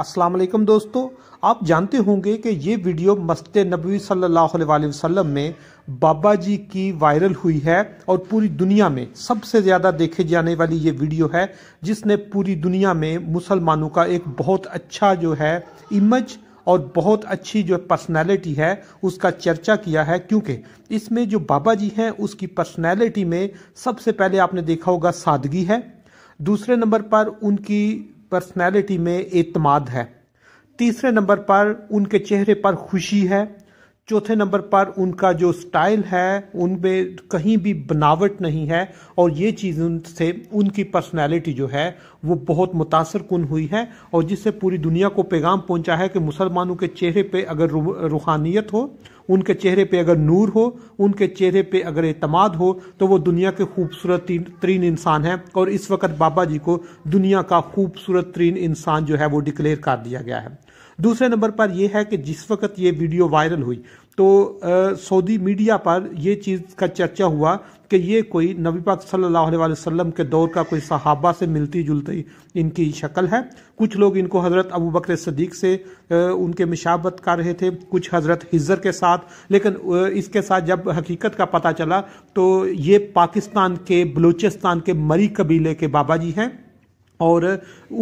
अस्सलाम वालेकुम दोस्तों आप जानते होंगे कि ये वीडियो मस्जिद नबी सल्लल्लाहु अलैहि वसल्लम में बाबा जी की वायरल हुई है और पूरी दुनिया में सबसे ज़्यादा देखे जाने वाली ये वीडियो है जिसने पूरी दुनिया में मुसलमानों का एक बहुत अच्छा जो है इमेज और बहुत अच्छी जो पर्सनैलिटी है उसका चर्चा किया है क्योंकि इसमें जो बाबा जी हैं उसकी पर्सनैलिटी में सबसे पहले आपने देखा होगा सादगी है दूसरे नंबर पर उनकी पर्सनैलिटी में एतमाद है तीसरे नंबर पर उनके चेहरे पर खुशी है चौथे नंबर पर उनका जो स्टाइल है उनमें कहीं भी बनावट नहीं है और ये चीज़ उनसे उनकी पर्सनैलिटी जो है वो बहुत मुतासर कन हुई है और जिससे पूरी दुनिया को पैगाम पहुंचा है कि मुसलमानों के चेहरे पे अगर रूहानियत हो उनके चेहरे पे अगर नूर हो उनके चेहरे पे अगर अतमाद हो तो वो दुनिया के खूबसूरत तरीन इंसान है और इस वक्त बाबा जी को दुनिया का खूबसूरत तरीन इंसान जो है वो डिक्लेयर कर दिया गया है दूसरे नंबर पर यह है कि जिस वक्त ये वीडियो वायरल हुई तो सऊदी मीडिया पर यह चीज़ का चर्चा हुआ कि ये कोई नबी पाक सल्लल्लाहु अलैहि वसल्लम के दौर का कोई सहाबा से मिलती जुलती इनकी शक्ल है कुछ लोग इनको हज़रत अबू बकर सदीक से उनके मिशाबत कर रहे थे कुछ हज़रत हिजर के साथ लेकिन इसके साथ जब हकीकत का पता चला तो ये पाकिस्तान के बलूचिस्तान के मरी कबीले के बाबा जी हैं और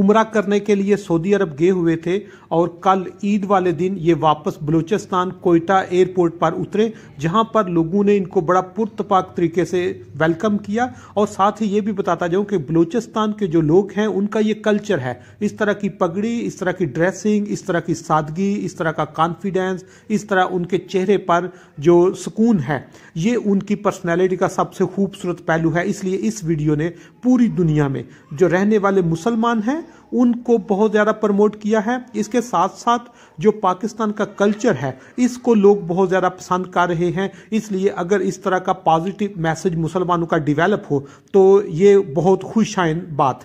उम्र करने के लिए सऊदी अरब गए हुए थे और कल ईद वाले दिन ये वापस बलूचिस्तान कोयटा एयरपोर्ट पर उतरे जहां पर लोगों ने इनको बड़ा पुरतपाक तरीके से वेलकम किया और साथ ही ये भी बताता जाऊं कि बलूचिस्तान के जो लोग हैं उनका ये कल्चर है इस तरह की पगड़ी इस तरह की ड्रेसिंग इस तरह की सादगी इस तरह का कॉन्फिडेंस इस तरह उनके चेहरे पर जो सुकून है ये उनकी पर्सनैलिटी का सबसे खूबसूरत पहलू है इसलिए इस वीडियो ने पूरी दुनिया में जो रहने वाले मुसलमान हैं उनको बहुत ज़्यादा प्रमोट किया है इसके साथ साथ जो पाकिस्तान का कल्चर है इसको लोग बहुत ज़्यादा पसंद कर रहे हैं इसलिए अगर इस तरह का पॉजिटिव मैसेज मुसलमानों का डिवेलप हो तो ये बहुत खुशाइन बात है